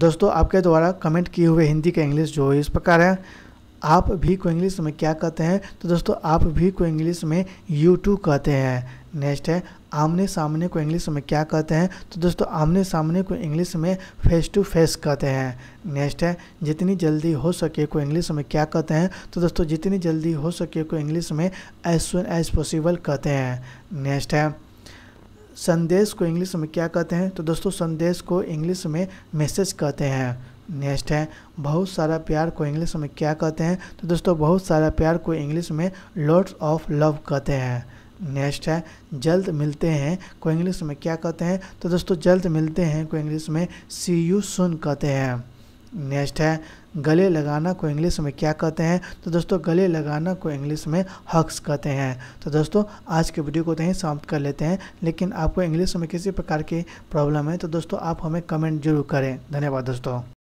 दोस्तों आपके द्वारा कमेंट किए हुए हिंदी का इंग्लिश जो इस प्रकार है आप भी को इंग्लिश में क्या कहते हैं तो दोस्तों आप भी को इंग्लिश में यू टू कहते हैं नेक्स्ट है आमने सामने को इंग्लिश में क्या कहते हैं तो दोस्तों आमने सामने को इंग्लिश में फेस टू फेस कहते हैं नेक्स्ट है जितनी जल्दी हो सके को इंग्लिश में क्या कहते हैं तो दोस्तों जितनी जल्दी हो सके को इंग्लिश में एज सुन एज पॉसिबल कहते हैं नेक्स्ट है संदेश को इंग्लिश में क्या कहते हैं तो दोस्तों संदेश को इंग्लिश में मैसेज कहते हैं नेक्स्ट है बहुत सारा प्यार को इंग्लिश में क्या कहते हैं तो दोस्तों बहुत सारा प्यार को इंग्लिश में लॉट्स ऑफ लव कहते हैं नेक्स्ट है जल्द मिलते हैं को इंग्लिश में क्या कहते हैं तो दोस्तों जल्द मिलते हैं को इंग्लिश में सी यू सुन कहते हैं नेक्स्ट है गले लगाना को इंग्लिश में क्या कहते हैं तो दोस्तों गले लगाना को इंग्लिश में हक्स कहते हैं तो दोस्तों आज के वीडियो को तो यहीं समाप्त कर लेते हैं लेकिन आपको इंग्लिश में किसी प्रकार की प्रॉब्लम है तो दोस्तों आप हमें कमेंट जरूर करें धन्यवाद दोस्तों